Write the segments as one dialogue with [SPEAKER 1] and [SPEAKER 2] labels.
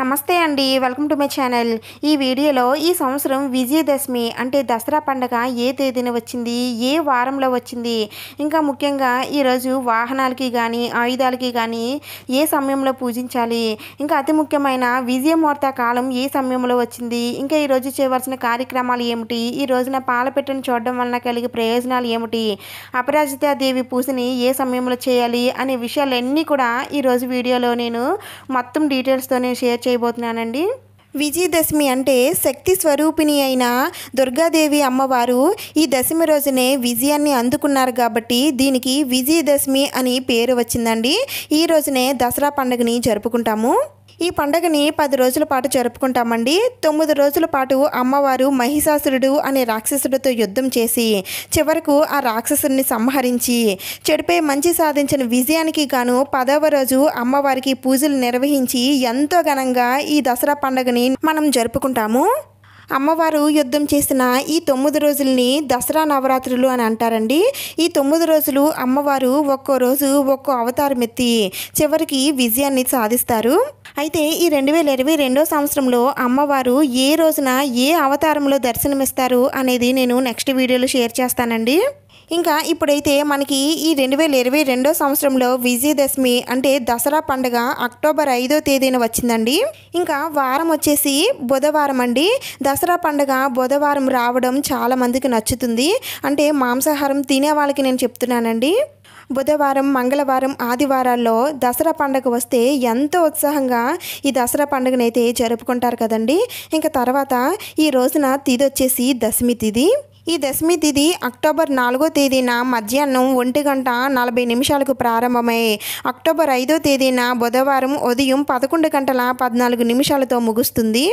[SPEAKER 1] నమస్తే అండి welcome to my channel ఈ వీడియోలో ఈ సంవత్సరం విజయదశమి అంటే దసరా పండగ ఏ తేదీన వచ్చింది ఏ వారంలో వచ్చింది ఇంకా ముఖ్యంగా ఈరోజు వాహనాలకి కానీ ఆయుధాలకి కానీ ఏ సమయంలో పూజించాలి ఇంకా అతి ముఖ్యమైన విజయమూర్త కాలం ఏ సమయంలో వచ్చింది ఇంకా ఈరోజు చేయవలసిన కార్యక్రమాలు ఏమిటి ఈ రోజున పాలపెట్టను చూడడం వలన కలిగే ప్రయోజనాలు ఏమిటి అపరాజితాదేవి పూజని ఏ సమయంలో చేయాలి అనే విషయాలన్నీ కూడా ఈరోజు వీడియోలో నేను మొత్తం డీటెయిల్స్తో నేను షేర్ చేయబోతున్నానండి విజయదశమి అంటే శక్తి స్వరూపిణి అయిన దుర్గాదేవి అమ్మవారు ఈ దశమి రోజునే విజయాన్ని అందుకున్నారు కాబట్టి దీనికి విజయదశమి అని పేరు వచ్చిందండి ఈ రోజునే దసరా పండుగని జరుపుకుంటాము ఈ పండగని పది రోజుల పాటు జరుపుకుంటామండి తొమ్మిది రోజుల పాటు అమ్మవారు మహిషాసురుడు అనే రాక్షసుడితో యుద్ధం చేసి చివరకు ఆ రాక్షసుడిని సంహరించి చెడుపై మంచి సాధించిన విజయానికి గాను పదవ రోజు అమ్మవారికి పూజలు నిర్వహించి ఎంతో ఘనంగా ఈ దసరా పండుగని మనం జరుపుకుంటాము అమ్మవారు యుద్ధం చేసిన ఈ తొమ్మిది రోజుల్ని దసరా నవరాత్రులు అని అంటారండి ఈ తొమ్మిది రోజులు అమ్మవారు ఒక్కో రోజు ఒక్కో అవతారం ఎత్తి చివరికి విజయాన్ని సాధిస్తారు అయితే ఈ రెండు వేల ఇరవై రెండో సంవత్సరంలో అమ్మవారు ఏ రోజున ఏ అవతారంలో దర్శనమిస్తారు అనేది నేను నెక్స్ట్ వీడియోలో షేర్ చేస్తానండి ఇంకా ఇప్పుడైతే మనకి ఈ రెండు వేల ఇరవై రెండో సంవత్సరంలో విజయదశమి అంటే దసరా పండుగ అక్టోబర్ ఐదో తేదీన వచ్చిందండి ఇంకా వారం వచ్చేసి బుధవారం అండి దసరా పండుగ బుధవారం రావడం చాలా మందికి నచ్చుతుంది అంటే మాంసాహారం తినే వాళ్ళకి నేను చెప్తున్నానండి బుధవారం మంగళవారం ఆదివారాల్లో దసరా పండుగ వస్తే ఎంతో ఉత్సాహంగా ఈ దసరా పండుగనైతే జరుపుకుంటారు కదండి ఇంకా తర్వాత ఈ రోజున తిది వచ్చేసి దశమి తిది ఈ దశమి తిథి అక్టోబర్ నాలుగో తేదీన మధ్యాహ్నం ఒంటి గంట నలభై నిమిషాలకు ప్రారంభమై అక్టోబర్ ఐదో తేదీన బుధవారం ఉదయం పదకొండు గంటల పద్నాలుగు నిమిషాలతో ముగుస్తుంది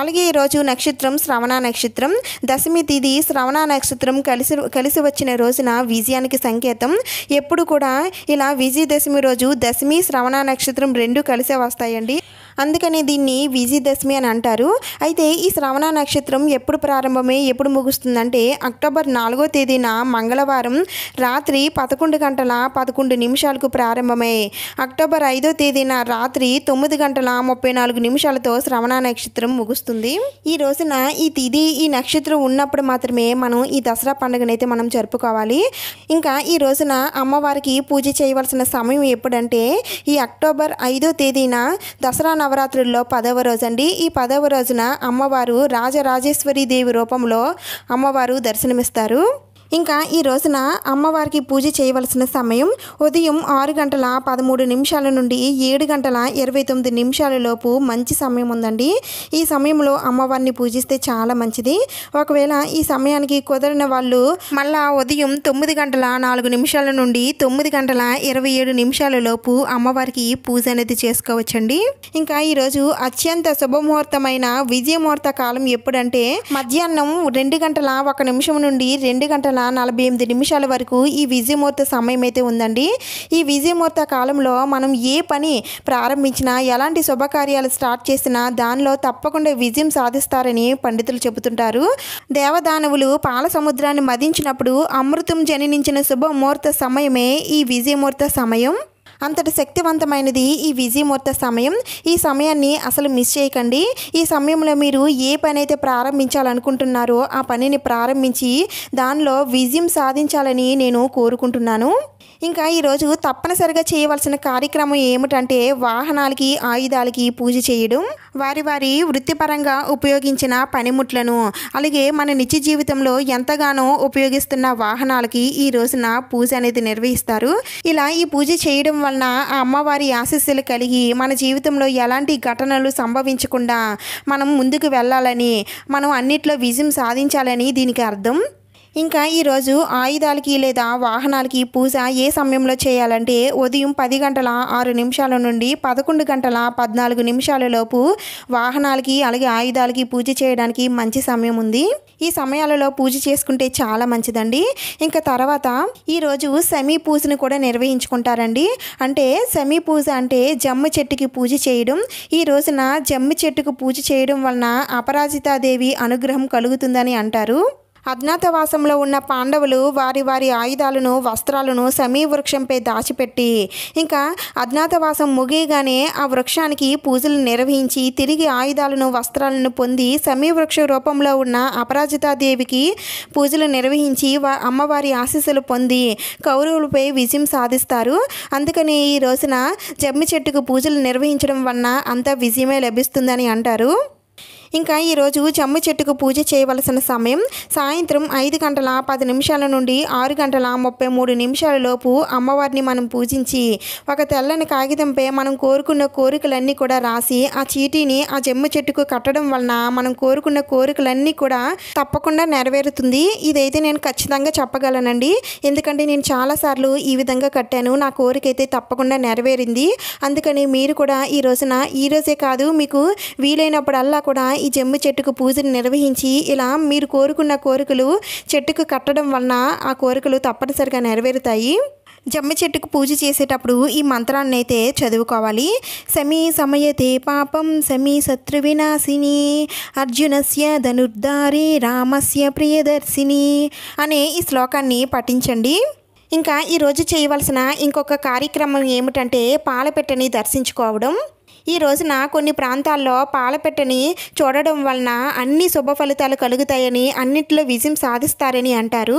[SPEAKER 1] అలాగే ఈరోజు నక్షత్రం శ్రవణ నక్షత్రం దశమి తిథి శ్రవణ నక్షత్రం కలిసి కలిసి వచ్చిన రోజున విజయానికి సంకేతం ఎప్పుడు కూడా ఇలా విజయదశమి రోజు దశమి శ్రవణ నక్షత్రం రెండు కలిసే వస్తాయండి అందుకని దీన్ని విజయదశమి అని అంటారు అయితే ఈ శ్రవణ నక్షత్రం ఎప్పుడు ప్రారంభమై ఎప్పుడు ముగుస్తుందంటే అక్టోబర్ నాలుగో తేదీన మంగళవారం రాత్రి పదకొండు గంటల పదకొండు నిమిషాలకు ప్రారంభమే అక్టోబర్ ఐదో తేదీన రాత్రి తొమ్మిది గంటల ముప్పై నాలుగు నిమిషాలతో శ్రవణ నక్షత్రం ముగుస్తుంది ఈ రోజున ఈ తిది ఈ నక్షత్రం ఉన్నప్పుడు మాత్రమే మనం ఈ దసరా పండుగనైతే మనం జరుపుకోవాలి ఇంకా ఈ రోజున అమ్మవారికి పూజ చేయవలసిన సమయం ఎప్పుడంటే ఈ అక్టోబర్ ఐదో తేదీన దసరా నవరాత్రుల్లో పదవ రోజండి ఈ పదవ రోజున అమ్మవారు రాజరాజేశ్వరి దేవి రూపంలో అమ్మవారు దర్శనమిస్తారు ఇంకా ఈ రోజున అమ్మవారికి పూజ చేయవలసిన సమయం ఉదయం ఆరు గంటల పదమూడు నిమిషాల నుండి ఏడు గంటల ఇరవై తొమ్మిది నిమిషాలలోపు మంచి సమయం ఉందండి ఈ సమయంలో అమ్మవారిని పూజిస్తే చాలా మంచిది ఒకవేళ ఈ సమయానికి కుదరిన వాళ్ళు మళ్ళా ఉదయం తొమ్మిది గంటల నాలుగు నిమిషాల నుండి తొమ్మిది గంటల ఇరవై ఏడు నిమిషాలలోపు అమ్మవారికి పూజ అనేది చేసుకోవచ్చండి ఇంకా ఈరోజు అత్యంత శుభముహూర్తమైన విజయముహూర్త కాలం ఎప్పుడంటే మధ్యాహ్నం రెండు గంటల ఒక నిమిషం నుండి రెండు గంటల గంటన నలభై ఎనిమిది నిమిషాల వరకు ఈ విజయమూర్త సమయం అయితే ఉందండి ఈ విజయమూర్త కాలంలో మనం ఏ పని ప్రారంభించినా ఎలాంటి శుభకార్యాలు స్టార్ట్ చేసినా దానిలో తప్పకుండా విజయం సాధిస్తారని పండితులు చెబుతుంటారు దేవదానవులు పాల సముద్రాన్ని మదించినప్పుడు అమృతం జననించిన శుభముహూర్త సమయమే ఈ విజయముహూర్త సమయం అంతటి శక్తివంతమైనది ఈ విజయమూర్త సమయం ఈ సమయాన్ని అసలు మిస్ చేయకండి ఈ సమయంలో మీరు ఏ పని అయితే ప్రారంభించాలనుకుంటున్నారో ఆ పనిని ప్రారంభించి దానిలో విజయం సాధించాలని నేను కోరుకుంటున్నాను ఇంకా ఈరోజు తప్పనిసరిగా చేయవలసిన కార్యక్రమం ఏమిటంటే వాహనాలకి ఆయుధాలకి పూజ చేయడం వారి వారి వృత్తిపరంగా ఉపయోగించిన పనిముట్లను అలాగే మన నిత్య జీవితంలో ఎంతగానో ఉపయోగిస్తున్న వాహనాలకి ఈ రోజున పూజ అనేది నిర్వహిస్తారు ఇలా ఈ పూజ చేయడం వలన ఆ అమ్మవారి ఆశస్సులు కలిగి మన జీవితంలో ఎలాంటి ఘటనలు సంభవించకుండా మనం ముందుకు వెళ్ళాలని మనం అన్నిట్లో విజయం సాధించాలని దీనికి అర్థం ఇంకా ఈరోజు ఆయుధాలకి లేదా వాహనాలకి పూజ ఏ సమయంలో చేయాలంటే ఉదయం పది గంటల ఆరు నిమిషాల నుండి పదకొండు గంటల పద్నాలుగు నిమిషాలలోపు వాహనాలకి అలాగే ఆయుధాలకి పూజ చేయడానికి మంచి సమయం ఉంది ఈ సమయాలలో పూజ చేసుకుంటే చాలా మంచిదండి ఇంకా తర్వాత ఈరోజు సెమీ పూజను కూడా నిర్వహించుకుంటారండి అంటే సెమీ పూజ అంటే జమ్మి చెట్టుకి పూజ చేయడం ఈ రోజున జమ్మి చెట్టుకు పూజ చేయడం వలన అపరాజితాదేవి అనుగ్రహం కలుగుతుందని అంటారు అజ్ఞాతవాసంలో ఉన్న పాండవులు వారి వారి ఆయుధాలను వస్త్రాలను సమీ వృక్షంపై దాచిపెట్టి ఇంకా అజ్ఞాతవాసం ముగియగానే ఆ వృక్షానికి పూజలు నిర్వహించి తిరిగి ఆయుధాలను వస్త్రాలను పొంది సమీ వృక్ష రూపంలో ఉన్న అపరాజితాదేవికి పూజలు నిర్వహించి అమ్మవారి ఆశీస్సులు పొంది కౌరవులపై విజయం సాధిస్తారు అందుకని ఈ రోజున జమ్మి చెట్టుకు పూజలు నిర్వహించడం వలన అంత విజయమే లభిస్తుందని అంటారు ఇంకా ఈరోజు జమ్ము చెట్టుకు పూజ చేయవలసిన సమయం సాయంత్రం ఐదు గంటల పది నిమిషాల నుండి ఆరు గంటల ముప్పై మూడు నిమిషాల లోపు అమ్మవారిని మనం పూజించి ఒక తెల్లని కాగితంపై మనం కోరుకున్న కోరికలన్నీ కూడా రాసి ఆ చీటీని ఆ జమ్ము చెట్టుకు కట్టడం వలన మనం కోరుకున్న కోరికలన్నీ కూడా తప్పకుండా నెరవేరుతుంది ఇదైతే నేను ఖచ్చితంగా చెప్పగలనండి ఎందుకంటే నేను చాలాసార్లు ఈ విధంగా కట్టాను నా కోరిక అయితే తప్పకుండా నెరవేరింది అందుకని మీరు కూడా ఈ రోజున ఈ రోజే కాదు మీకు వీలైనప్పుడల్లా కూడా ఈ జమ్మి చెట్టుకు పూజను నిర్వహించి ఇలా మీరు కోరుకున్న కోరికలు చెట్టుకు కట్టడం వలన ఆ కోరికలు తప్పనిసరిగా నెరవేరుతాయి జమ్మి చెట్టుకు పూజ చేసేటప్పుడు ఈ మంత్రాన్ని అయితే చదువుకోవాలి సమీ సమయతే పాపం సమీ శత్రు వినాశిని అర్జునస్య ధనుర్ధారి రామస్య ప్రియదర్శిని అనే ఈ శ్లోకాన్ని పఠించండి ఇంకా ఈరోజు చేయవలసిన ఇంకొక కార్యక్రమం ఏమిటంటే పాలపెట్టని దర్శించుకోవడం ఈ రోజున కొన్ని ప్రాంతాల్లో పాలపెట్టని చూడడం వలన అన్ని శుభ ఫలితాలు కలుగుతాయని అన్నింటిలో విజయం సాధిస్తారని అంటారు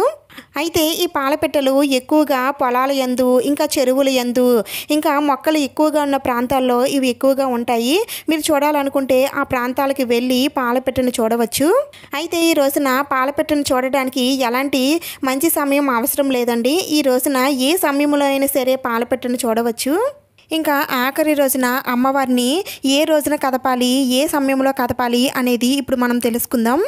[SPEAKER 1] అయితే ఈ పాలపెట్టలు ఎక్కువగా పొలాల యందు ఇంకా చెరువుల ఎందు ఇంకా మొక్కలు ఎక్కువగా ఉన్న ప్రాంతాల్లో ఇవి ఎక్కువగా ఉంటాయి మీరు చూడాలనుకుంటే ఆ ప్రాంతాలకు వెళ్ళి పాలపెట్టను చూడవచ్చు అయితే ఈ రోజున పాలపెట్టను చూడడానికి ఎలాంటి మంచి సమయం అవసరం లేదండి ఈ రోజున ఏ సమయంలో అయినా సరే పాలపెట్టను చూడవచ్చు ఇంకా ఆఖరి రోజున అమ్మవారిని ఏ రోజున కదపాలి ఏ సమయంలో కదపాలి అనేది ఇప్పుడు మనం తెలుసుకుందాం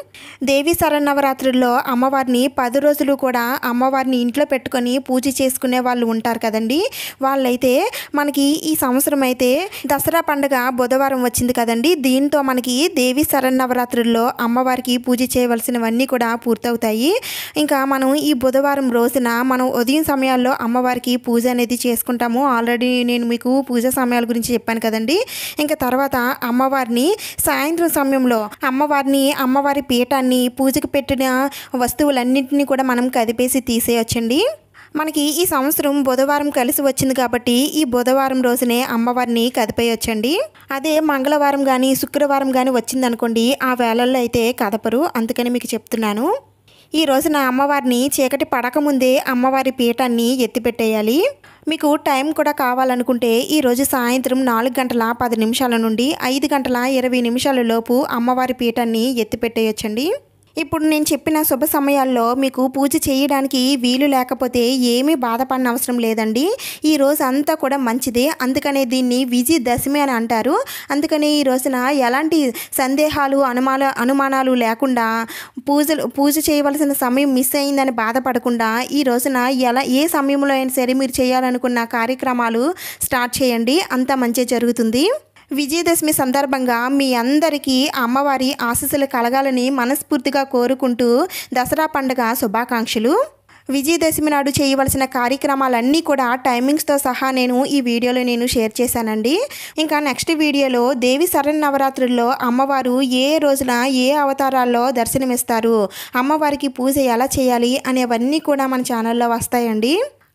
[SPEAKER 1] దేవి శరణవరాత్రుల్లో అమ్మవారిని పది రోజులు కూడా అమ్మవారిని ఇంట్లో పెట్టుకొని పూజ చేసుకునే వాళ్ళు ఉంటారు కదండి వాళ్ళైతే మనకి ఈ సంవత్సరం అయితే దసరా పండుగ బుధవారం వచ్చింది కదండి దీంతో మనకి దేవి శరణవరాత్రుల్లో అమ్మవారికి పూజ చేయవలసినవన్నీ కూడా పూర్తవుతాయి ఇంకా మనం ఈ బుధవారం రోజున మనం ఉదయం సమయాల్లో అమ్మవారికి పూజ అనేది చేసుకుంటాము ఆల్రెడీ నేను మీకు మీకు పూజ సమయాల గురించి చెప్పాను కదండి ఇంకా తర్వాత అమ్మవారిని సాయంత్రం సమయంలో అమ్మవారిని అమ్మవారి పీఠాన్ని పూజకు పెట్టిన వస్తువులన్నింటినీ కూడా మనం కదిపేసి తీసేయొచ్చండి మనకి ఈ సంవత్సరం బుధవారం కలిసి వచ్చింది కాబట్టి ఈ బుధవారం రోజునే అమ్మవారిని కదిపేయొచ్చండి అదే మంగళవారం కానీ శుక్రవారం కానీ వచ్చిందనుకోండి ఆ వేళల్లో అయితే కదపరు అందుకని మీకు చెప్తున్నాను ఈ రోజున అమ్మవారిని చీకటి పడకముందే అమ్మవారి పీఠాన్ని ఎత్తిపెట్టేయాలి మీకు టైం కూడా కావాలనుకుంటే ఈరోజు సాయంత్రం నాలుగు గంటల పది నిమిషాల నుండి ఐదు గంటల ఇరవై నిమిషాల లోపు అమ్మవారి పీఠాన్ని ఎత్తిపెట్టేయచ్చండి ఇప్పుడు నేను చెప్పిన శుభ సమయాల్లో మీకు పూజ చేయడానికి వీలు లేకపోతే ఏమీ బాధపడిన అవసరం లేదండి ఈ రోజు అంతా కూడా మంచిదే అందుకనే దీన్ని విజయదశమి అని అంటారు అందుకనే ఈ రోజున ఎలాంటి సందేహాలు అనుమాన అనుమానాలు లేకుండా పూజలు పూజ చేయవలసిన సమయం మిస్ అయిందని బాధపడకుండా ఈ రోజున ఎలా ఏ సమయంలో అయినా సరే మీరు చేయాలనుకున్న కార్యక్రమాలు స్టార్ట్ చేయండి అంతా మంచి జరుగుతుంది విజయదశమి సందర్భంగా మీ అందరికీ అమ్మవారి ఆశీస్సులు కలగాలని మనస్ఫూర్తిగా కోరుకుంటూ దసరా పండుగ శుభాకాంక్షలు విజయదశమి నాడు చేయవలసిన కార్యక్రమాలన్నీ కూడా టైమింగ్స్తో సహా నేను ఈ వీడియోలో నేను షేర్ చేశానండి ఇంకా నెక్స్ట్ వీడియోలో దేవి శరణ్ నవరాత్రుల్లో అమ్మవారు ఏ రోజున ఏ అవతారాల్లో దర్శనమిస్తారు అమ్మవారికి పూజ ఎలా చేయాలి అనేవన్నీ కూడా మన ఛానల్లో వస్తాయండి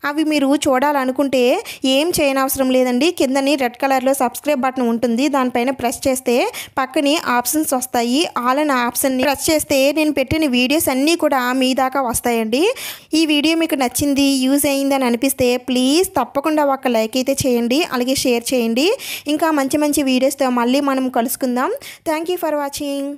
[SPEAKER 1] అవి మీరు చూడాలనుకుంటే ఏం చేయనవసరం లేదండి కిందని రెడ్ కలర్లో సబ్స్క్రైబ్ బటన్ ఉంటుంది దానిపైన ప్రెస్ చేస్తే పక్కనే ఆప్షన్స్ వస్తాయి ఆల్ అనే ఆప్షన్ని ప్రెస్ చేస్తే నేను పెట్టిన వీడియోస్ అన్నీ కూడా మీ దాకా వస్తాయండి ఈ వీడియో మీకు నచ్చింది యూజ్ అయ్యిందని అనిపిస్తే ప్లీజ్ తప్పకుండా ఒక లైక్ అయితే చేయండి అలాగే షేర్ చేయండి ఇంకా మంచి మంచి వీడియోస్తో మళ్ళీ మనం కలుసుకుందాం థ్యాంక్ ఫర్ వాచింగ్